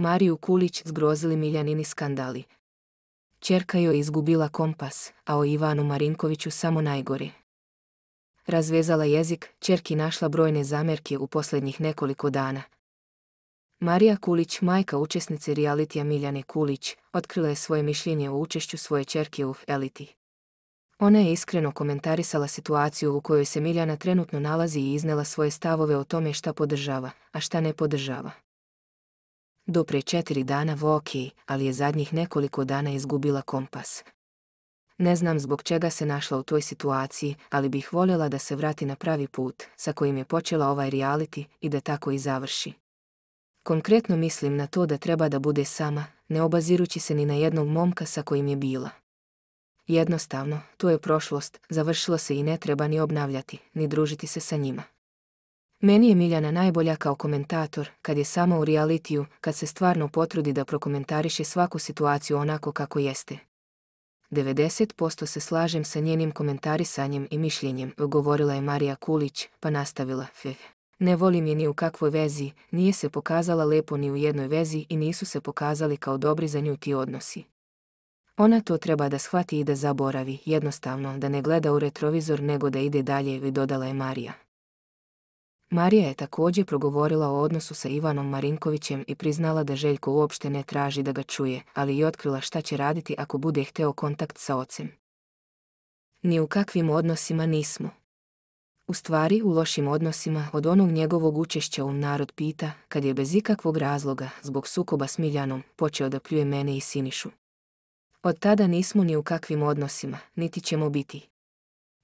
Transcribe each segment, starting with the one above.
Mariju Kulić zgrozili Miljanini skandali. Čerka joj izgubila kompas, a o Ivanu Marinkoviću samo najgori. Razvezala jezik, čerki našla brojne zamerke u posljednjih nekoliko dana. Marija Kulić, majka učesnice realitija Miljane Kulić, otkrila je svoje mišljenje o učešću svoje čerke u eliti. Ona je iskreno komentarisala situaciju u kojoj se Miljana trenutno nalazi i iznela svoje stavove o tome šta podržava, a šta ne podržava do pre četiri dana Voki, ali je zadnjih nekoliko dana izgubila kompas. Ne znam zbog čega se našla u toj situaciji, ali bih voljela da se vrati na pravi put sa kojim je počela ovaj reality i da tako i završi. Konkretno mislim na to da treba da bude sama, ne obazirući se ni na jednog momka sa kojim je bila. Jednostavno, to je prošlost, završilo se i ne treba ni obnavljati, ni družiti se sa njima. Meni je Miljana najbolja kao komentator, kad je samo u realitiju, kad se stvarno potrudi da prokomentariše svaku situaciju onako kako jeste. 90% se slažem sa njenim komentarisanjem i mišljenjem, govorila je Marija Kulić, pa nastavila, Ne volim je ni u kakvoj vezi, nije se pokazala lepo ni u jednoj vezi i nisu se pokazali kao dobri za nju ti odnosi. Ona to treba da shvati i da zaboravi, jednostavno, da ne gleda u retrovizor nego da ide dalje, dodala je Marija. Marija je također progovorila o odnosu sa Ivanom Marinkovićem i priznala da Željko uopšte ne traži da ga čuje, ali i otkrila šta će raditi ako bude hteo kontakt sa ocem. Ni u kakvim odnosima nismo. U stvari, u lošim odnosima od onog njegovog učešća u narod pita, kad je bez ikakvog razloga, zbog sukoba s Miljanom, počeo da pljuje mene i Sinišu. Od tada nismo ni u kakvim odnosima, niti ćemo biti.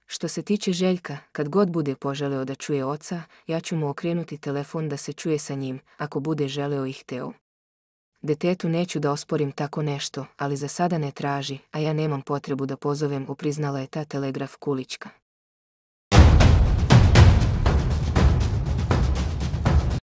Što se tiče Željka, kad god bude poželeo da čuje oca, ja ću mu okrenuti telefon da se čuje sa njim, ako bude želeo ih teo. Detetu neću da osporim tako nešto, ali za sada ne traži, a ja nemam potrebu da pozovem, upriznala je ta telegraf Kulička.